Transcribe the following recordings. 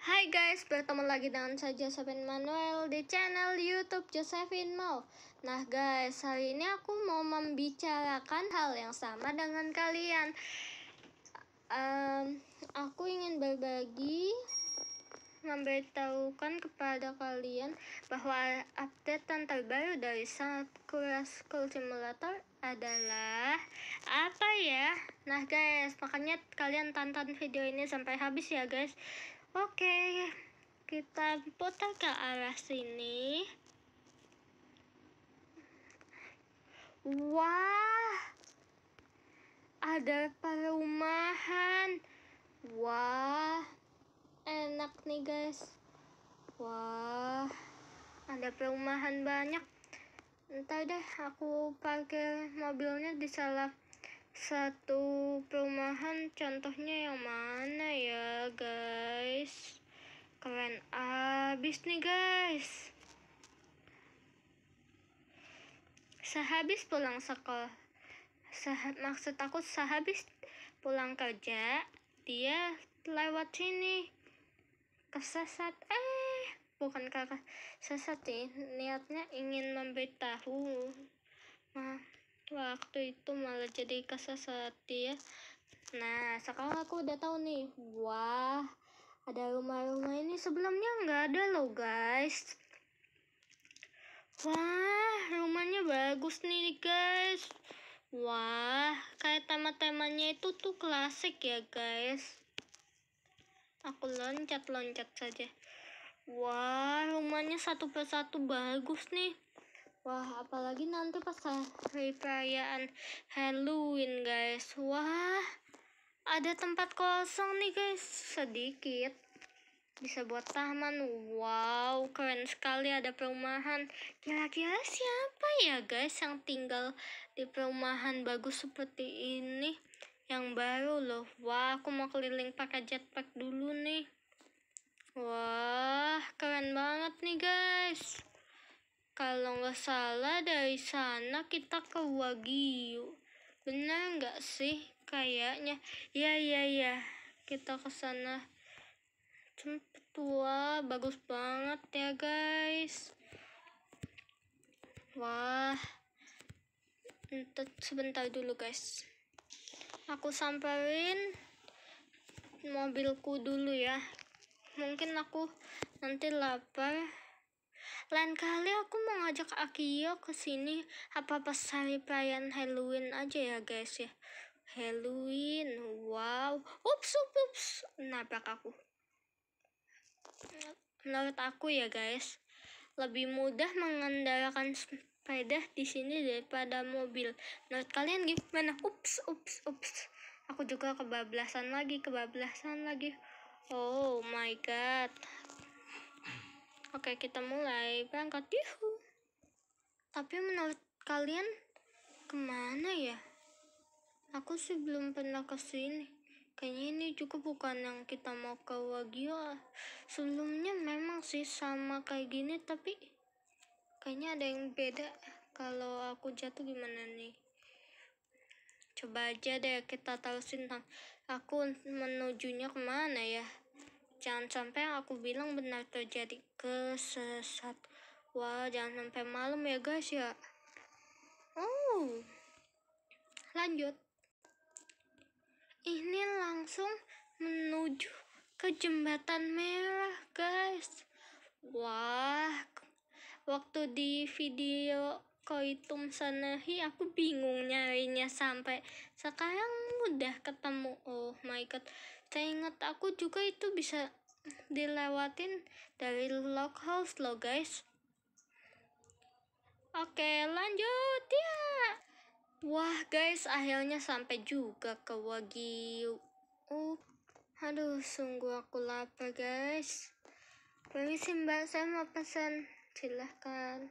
Hai guys, bertemu lagi dengan saya Josephine Manuel di channel YouTube Josephine Mau. Nah guys, hari ini aku mau membicarakan hal yang sama dengan kalian. Um, aku ingin berbagi memberitahukan kepada kalian bahwa update terbaru dari Sakura School Simulator adalah apa ya? Nah guys, makanya kalian tonton video ini sampai habis ya guys. Oke, kita putar ke arah sini. Wah, ada perumahan. Wah enak nih guys wah ada perumahan banyak entah deh aku parkir mobilnya di salah satu perumahan contohnya yang mana ya guys keren abis nih guys sehabis pulang sekolah Seh, maksud aku sehabis pulang kerja dia lewat sini kesesat eh bukan kakak sesat sih niatnya ingin memberitahu nah waktu itu malah jadi kesesat ya. nah sekarang aku udah tahu nih wah ada rumah-rumah ini sebelumnya nggak ada loh guys wah rumahnya bagus nih guys wah kayak tema-temanya itu tuh klasik ya guys Aku loncat-loncat saja. Wah, rumahnya satu persatu bagus nih. Wah, apalagi nanti pas hari perayaan Halloween, guys. Wah, ada tempat kosong nih, guys. Sedikit. Bisa buat taman. Wow, keren sekali ada perumahan. Kira-kira siapa ya, guys, yang tinggal di perumahan bagus seperti ini? yang baru loh wah aku mau keliling pakai jetpack dulu nih wah keren banget nih guys kalau nggak salah dari sana kita ke Wagyu benar nggak sih kayaknya ya ya ya kita ke sana cepet tua bagus banget ya guys wah Entah, sebentar dulu guys aku samperin mobilku dulu ya mungkin aku nanti lapar lain kali aku mau ngajak Akio ke sini apa pas hari perayaan Halloween aja ya guys ya Halloween wow ups ups ups nabrak aku menurut aku ya guys lebih mudah mengendarakan sepeda di sini daripada mobil. Menurut kalian gimana? Ups, ups, ups. Aku juga kebablasan lagi, kebablasan lagi. Oh my god. Oke, kita mulai berangkat. Yuhu. Tapi menurut kalian kemana ya? Aku sih belum pernah ke sini. Kayaknya ini juga bukan yang kita mau ke Wagyu. Sebelumnya memang sih sama kayak gini tapi kayaknya ada yang beda kalau aku jatuh gimana nih coba aja deh kita tahu tentang aku menujunya kemana ya jangan sampai aku bilang benar terjadi kesesat wah jangan sampai malam ya guys ya oh lanjut ini langsung menuju ke jembatan merah guys wah waktu di video koitum sanahi aku bingung nyarinya sampai sekarang udah ketemu oh my god saya ingat aku juga itu bisa dilewatin dari house lo guys oke lanjut ya wah guys akhirnya sampai juga ke wagi oh aduh sungguh aku lapar guys permisi mbak saya mau pesan silahkan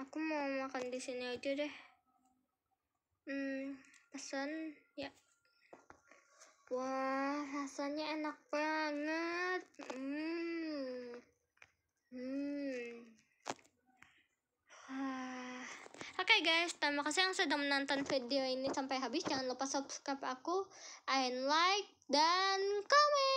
aku mau makan di sini aja deh hmm pesan ya wah rasanya enak banget hmm, hmm. Oke okay guys, terima kasih yang sudah menonton video ini sampai habis. Jangan lupa subscribe aku, and like, dan komen.